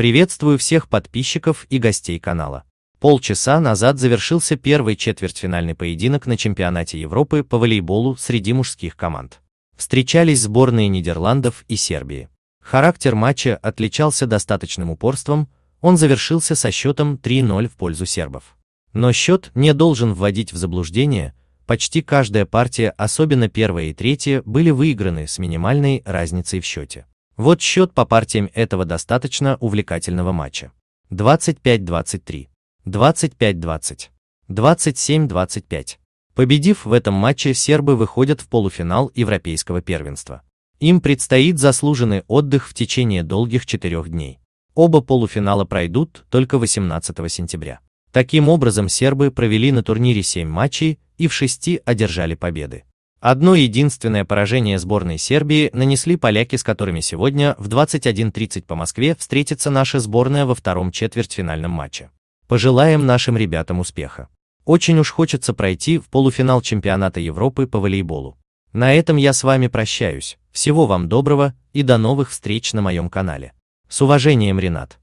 Приветствую всех подписчиков и гостей канала. Полчаса назад завершился первый четвертьфинальный поединок на чемпионате Европы по волейболу среди мужских команд. Встречались сборные Нидерландов и Сербии. Характер матча отличался достаточным упорством, он завершился со счетом 3-0 в пользу сербов. Но счет не должен вводить в заблуждение, почти каждая партия, особенно первая и третья, были выиграны с минимальной разницей в счете. Вот счет по партиям этого достаточно увлекательного матча. 25-23, 25-20, 27-25. Победив в этом матче, сербы выходят в полуфинал Европейского первенства. Им предстоит заслуженный отдых в течение долгих четырех дней. Оба полуфинала пройдут только 18 сентября. Таким образом, сербы провели на турнире 7 матчей и в 6 одержали победы. Одно единственное поражение сборной Сербии нанесли поляки, с которыми сегодня в 21.30 по Москве встретится наша сборная во втором четвертьфинальном матче. Пожелаем нашим ребятам успеха. Очень уж хочется пройти в полуфинал чемпионата Европы по волейболу. На этом я с вами прощаюсь, всего вам доброго и до новых встреч на моем канале. С уважением, Ренат.